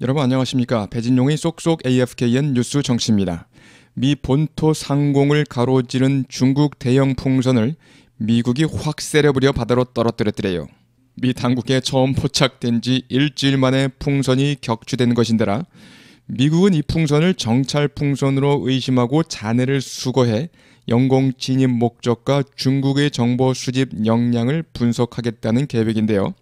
여러분 안녕하십니까. 배진용의 쏙쏙 AFKN 뉴스 정치입니다. 미 본토 상공을 가로지른 중국 대형 풍선을 미국이 확 세려부려 바다로 떨어뜨렸더래요. 미 당국에 처음 포착된 지 일주일 만에 풍선이 격추된 것인데라 미국은 이 풍선을 정찰 풍선으로 의심하고 잔해를 수거해 영공 진입 목적과 중국의 정보 수집 역량을 분석하겠다는 계획인데요.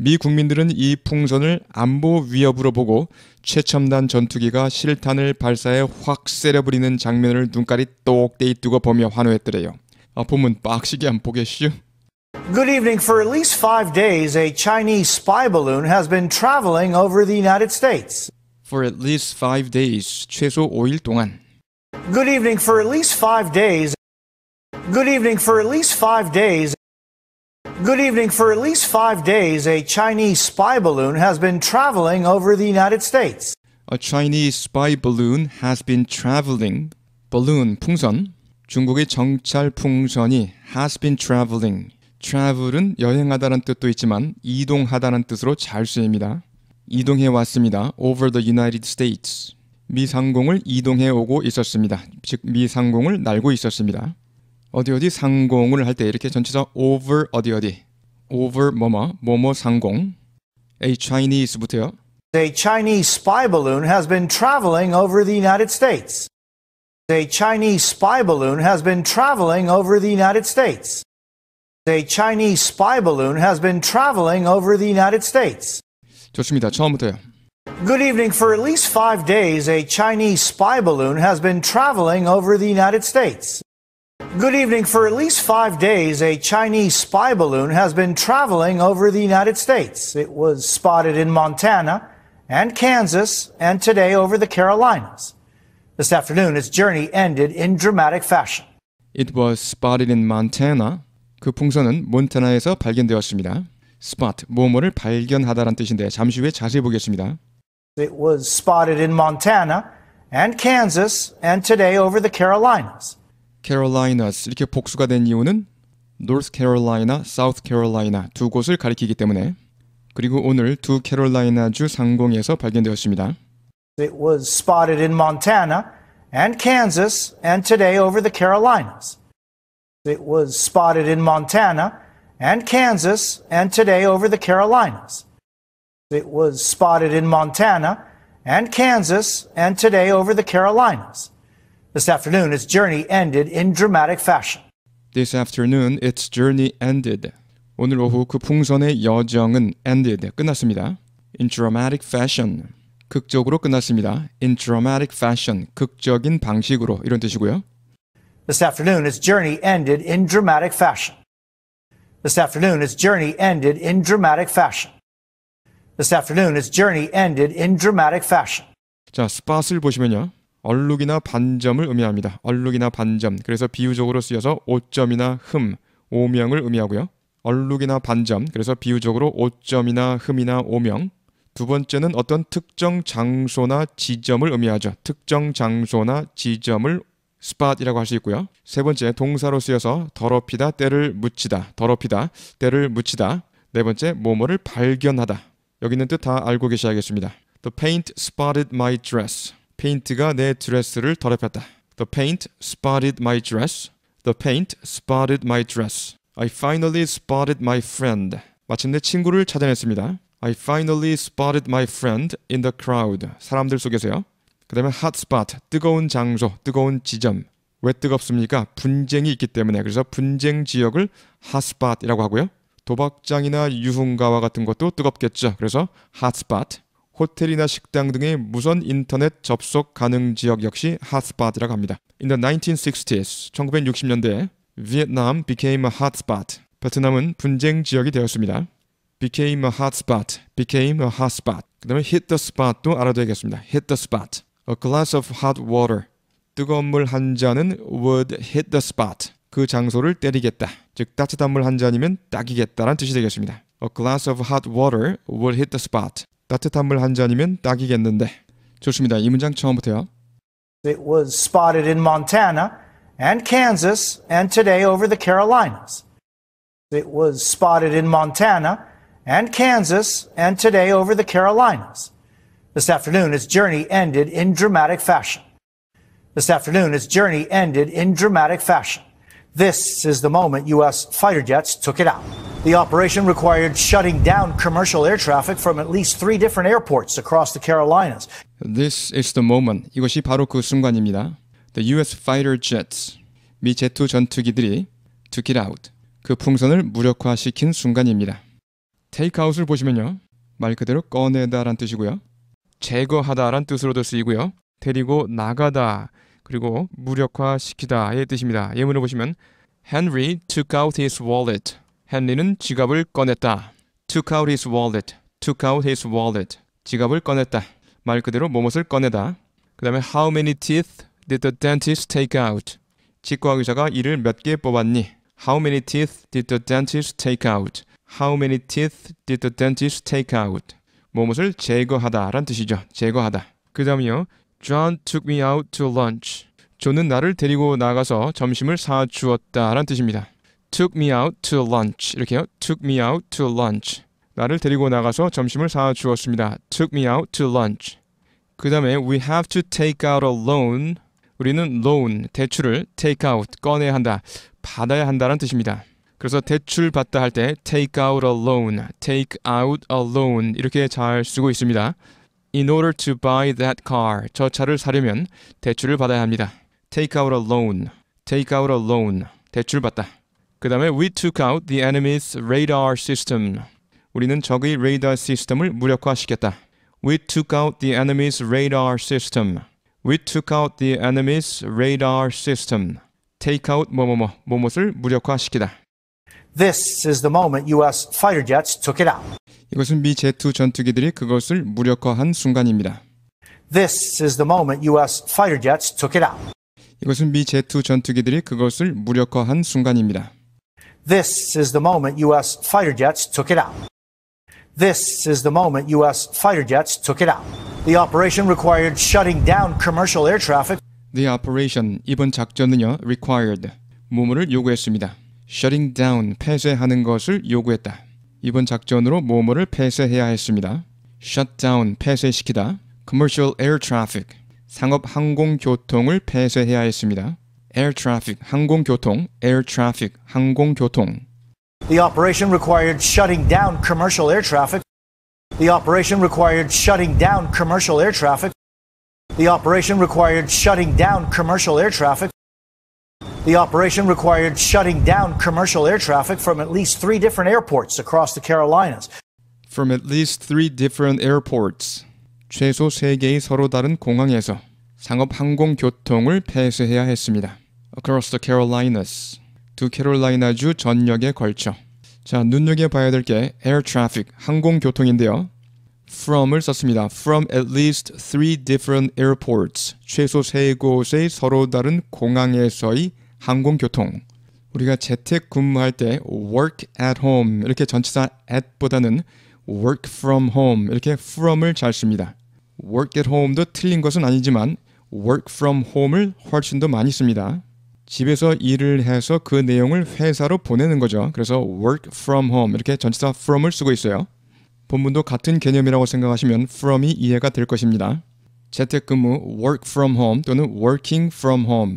미 국민들은 이 풍선을 안보 위협으로 보고 최첨단 전투기가 실탄을 발사해 확 세려버리는 장면을 눈깔이 똑대이 뜨고 보며 환호했더래요. 아, 보면 빡시게 안 보겠슈? Good evening. For at least five days, a Chinese spy balloon has been traveling over the United States. For at least five days, 최소 5일 동안. Good evening. For at least five days. Good evening. For at least five days. Good evening. For at least five days, a Chinese spy balloon has been traveling over the United States. A Chinese spy balloon has been traveling. balloon 풍선. 중국의 정찰 풍선이 has been traveling. travel은 여행하다는 뜻도 있지만 이동하다는 뜻으로 잘 쓰입니다. 이동해 왔습니다. over the United States. 미 상공을 이동해 오고 있었습니다. 즉, 미 상공을 날고 있었습니다. 어디 어디 상공을 이렇게 전치사 over 어디 어디 over 뭐뭐 뭐뭐 상공 a Chinese부터요. A Chinese spy balloon has been traveling over the United States. A Chinese spy balloon has been traveling over the United States. A Chinese spy balloon has been traveling over the United States. 좋습니다. 처음부터요. Good evening. For at least five days, a Chinese spy balloon has been traveling over the United States. Good evening. For at least five days, a Chinese spy balloon has been traveling over the United States. It was spotted in Montana and Kansas, and today over the Carolinas. This afternoon, its journey ended in dramatic fashion. It was spotted in Montana. 그 풍선은 몬태나에서 발견되었습니다. Spot, 뭐뭐를 발견하다란 뜻인데 잠시 후에 자세히 보겠습니다. It was spotted in Montana and Kansas, and today over the Carolinas. 캐롤라이나스 이렇게 복수가 된 이유는 노스 캐롤라이나, 사우스 캐롤라이나 두 곳을 가리키기 때문에 그리고 오늘 두 캐롤라이나주 상공에서 발견되었습니다. It was spotted in Montana and Kansas and today over the Carolinas. It was spotted in Montana and Kansas and today over the Carolinas. It was spotted in Montana and Kansas and today over the Carolinas. This afternoon, its journey ended in dramatic fashion. This afternoon, its journey ended. 오늘 오후 그 풍선의 여정은 ended 끝났습니다. In dramatic fashion. 극적으로 끝났습니다. In dramatic fashion. 극적인 방식으로 이런 뜻이고요. This afternoon, its journey ended in dramatic fashion. This afternoon, its journey ended in dramatic fashion. This afternoon, its journey ended in dramatic fashion. 자, 스팟을 보시면요. 얼룩이나 반점을 의미합니다. 얼룩이나 반점. 그래서 비유적으로 쓰여서 오점이나 흠, 오명을 의미하고요. 얼룩이나 반점. 그래서 비유적으로 오점이나 흠이나 오명. 두 번째는 어떤 특정 장소나 지점을 의미하죠. 특정 장소나 지점을 스팟이라고 할 수 있고요. 세 번째 동사로 쓰여서 더럽히다, 때를 묻히다, 더럽히다, 때를 묻히다. 네 번째 뭐뭐를 발견하다. 여기 있는 뜻 다 알고 계셔야겠습니다. The paint spotted my dress. 페인트가 내 드레스를 더럽혔다. The paint spotted my dress. The paint spotted my dress. I finally spotted my friend. 마침내 친구를 찾아냈습니다. I finally spotted my friend in the crowd. 사람들 속에서요. 그 다음에 hot spot, 뜨거운 장소, 뜨거운 지점. 왜 뜨겁습니까? 분쟁이 있기 때문에. 그래서 분쟁 지역을 hot spot이라고 하고요. 도박장이나 유흥가와 같은 것도 뜨겁겠죠. 그래서 hot spot. 호텔이나 식당 등의 무선 인터넷 접속 가능 지역 역시 핫스팟이라고 합니다. In the 1960s, 1960년대 Vietnam became a hotspot. 베트남은 분쟁 지역이 되었습니다. became a hotspot, became a hotspot. 그 다음에 hit the spot도 알아둬야겠습니다. hit the spot. A glass of hot water. 뜨거운 물 한 잔은 would hit the spot. 그 장소를 때리겠다. 즉 따뜻한 물 한 잔이면 딱이겠다라는 뜻이 되겠습니다. A glass of hot water would hit the spot. 따뜻한 잔이면 딱이겠는데. 좋습니다. 이 문장 처음부터요. It was spotted in Montana and Kansas and today over the Carolinas. It was spotted in Montana and Kansas and today over the Carolinas. This afternoon, its journey ended in dramatic fashion. This afternoon, its journey ended in dramatic fashion. This is the moment U.S. fighter jets took it out. The operation required shutting down commercial air traffic from at least three different airports across the Carolinas. This is the moment. 이것이 바로 그 순간입니다. The U.S. fighter jets, 미 제트 전투기들이 took it out, 그 풍선을 무력화시킨 순간입니다. Take out을 보시면요. 말 그대로 꺼내다란 뜻이고요. 제거하다란 뜻으로도 쓰이고요. 데리고 나가다 그리고 무력화시키다의 뜻입니다. 예문을 보시면 Henry took out his wallet. 헨리는 지갑을 꺼냈다. took out his wallet. took out his wallet. 지갑을 꺼냈다. 말 그대로 무엇을 꺼내다. 그 다음에 how many teeth did the dentist take out? 치과 의사가 이를 몇 개 뽑았니? How many teeth did the dentist take out? How many teeth did the dentist take out? 무엇을 제거하다란 뜻이죠. 제거하다. 그 다음이요. John took me out to lunch. 존은 나를 데리고 나가서 점심을 사주었다라는 뜻입니다. took me out to lunch 이렇게요. took me out to lunch. 나를 데리고 나가서 점심을 사주었습니다. took me out to lunch. 그 다음에 we have to take out a loan. 우리는 loan 대출을 take out 꺼내야 한다, 받아야 한다는 뜻입니다. 그래서 대출 받다 할 때 take out a loan, take out a loan 이렇게 잘 쓰고 있습니다. In order to buy that car, 저 차를 사려면 대출을 받아야 합니다. Take out a loan. Take out a loan. 대출 받다. 그 다음에 we took out the enemy's radar system. 우리는 적의 radar 시스템을 무력화시켰다. We took out the enemy's radar system. We took out the enemy's radar system. Take out 뭐뭐뭐 뭐뭐를 무력화시키다. This is the moment U.S. fighter jets took it out. 이것은 미 제투 전투기들이 그것을 무력화한 순간입니다. This is the moment US fighter jets took it out. 이것은 미 제투 전투기들이 그것을 무력화한 순간입니다. This is the moment US fighter jets took it out. This is the moment US fighter jets took it out. The operation required shutting down commercial air traffic. The operation 이번 작전은요 required 무무를 요구했습니다. shutting down 폐쇄하는 것을 요구했다. 이번 작전으로 뭐뭐를 폐쇄해야 했습니다. shut down 폐쇄시키다 commercial air traffic 상업 항공 교통을 폐쇄해야 했습니다. air traffic 항공 교통 air traffic 항공 교통 The operation required shutting down commercial air traffic. The operation required shutting down commercial air traffic. The operation required shutting down commercial air traffic. The operation required shutting down commercial air traffic from at least three different airports across the Carolinas. From at least three different airports. 최소 3개의 서로 다른 공항에서 상업 항공 교통을 폐쇄해야 했습니다. Across the Carolinas. 두 캐롤라이나주 전역에 걸쳐. 자, 눈여겨봐야 될 게 air traffic, 항공 교통인데요. from을 썼습니다. from at least three different airports. 최소 세 곳의 서로 다른 공항에서의 항공교통, 우리가 재택 근무할 때 work at home 이렇게 전치사 at보다는 work from home 이렇게 from을 잘 씁니다. work at home도 틀린 것은 아니지만 work from home을 훨씬 더 많이 씁니다. 집에서 일을 해서 그 내용을 회사로 보내는 거죠. 그래서 work from home 이렇게 전치사 from을 쓰고 있어요. 본문도 같은 개념이라고 생각하시면 from이 이해가 될 것입니다. 재택근무 work from home 또는 working from home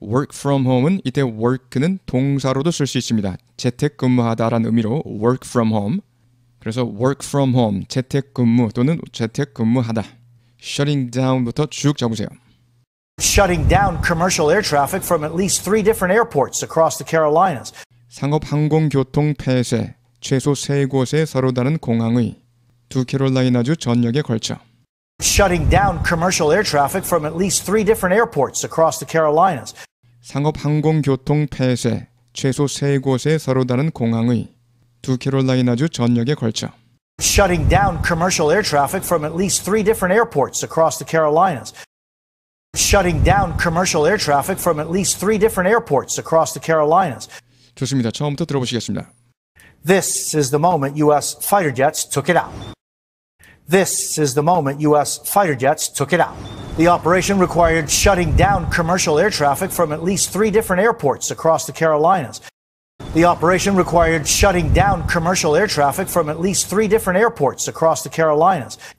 work from home은 이때 work는 동사로도 쓸 수 있습니다. 재택근무하다라는 의미로 work from home. 그래서 work from home, 재택근무 또는 재택근무하다. shutting down부터 쭉 잡으세요. shutting down commercial air traffic from at least three different airports across the Carolinas. 상업 항공교통 폐쇄, 최소 세 곳에 서로 다른 공항의 두 캐롤라이나주 전역에 걸쳐 shutting down commercial air traffic from at least three different airports across the Carolinas. 상업 항공교통 폐쇄, 최소 세 곳의 서로 다른 공항의 두 캐롤라이나주 전역에 걸쳐 shutting down commercial air traffic from at least three different airports across the Carolinas. shutting down commercial air traffic from at least three different airports across the Carolinas. 좋습니다. 처음부터 들어보시겠습니다. This is the moment U.S. fighter jets took it out. This is the moment U.S. fighter jets took it out. The operation required shutting down commercial air traffic from at least three different airports across the Carolinas. The operation required shutting down commercial air traffic from at least three different airports across the Carolinas.